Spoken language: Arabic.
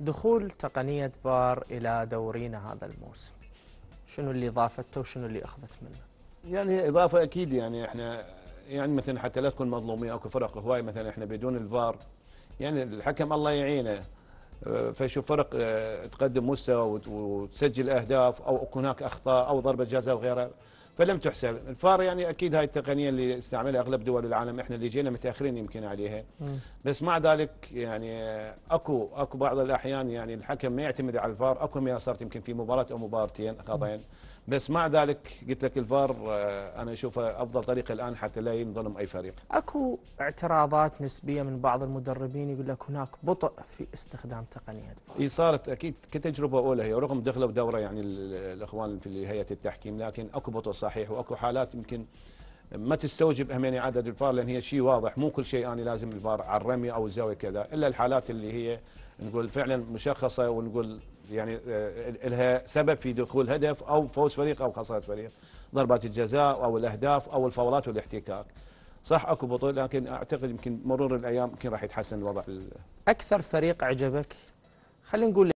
دخول تقنية فار إلى دورينا هذا الموسم شنو اللي ضافته وشنو اللي أخذت منه يعني إضافة أكيد يعني إحنا يعني مثلا حتى لا تكون مظلومية أو فرق هواي مثلا إحنا بدون الفار يعني الحكم الله يعينه آه، فشوف فرق آه، تقدم مستوى وتسجل أهداف أو هناك أخطاء أو ضربة جزاء وغيرها فلم تحسب الفار يعني أكيد هاي التقنية اللي استعملها أغلب دول العالم إحنا اللي جينا متأخرين يمكن عليها بس مع ذلك يعني أكو أكو بعض الأحيان يعني الحكم ما يعتمد على الفار أكو ما صارت يمكن في مباراة أو مبارتين قضين بس مع ذلك قلت لك الفار آه، انا اشوفه افضل طريقه الان حتى لا ينظلم اي فريق. اكو اعتراضات نسبيه من بعض المدربين يقول لك هناك بطء في استخدام تقنيه الفار. اي صارت اكيد كتجربه اولى هي رغم دخلوا دوره يعني الاخوان في هيئه التحكيم لكن اكو بطء صار صحيح واكو حالات يمكن ما تستوجب همين اعاده الفار لان هي شيء واضح مو كل شيء انا لازم الفار على الرمي او الزاويه كذا الا الحالات اللي هي نقول فعلا مشخصه ونقول يعني آه، لها سبب في دخول هدف او فوز فريق او خساره فريق ضربات الجزاء او الاهداف او الفاولات والاحتكاك صح اكو بطول لكن اعتقد يمكن مرور الايام يمكن راح يتحسن الوضع اكثر فريق اعجبك خلينا نقول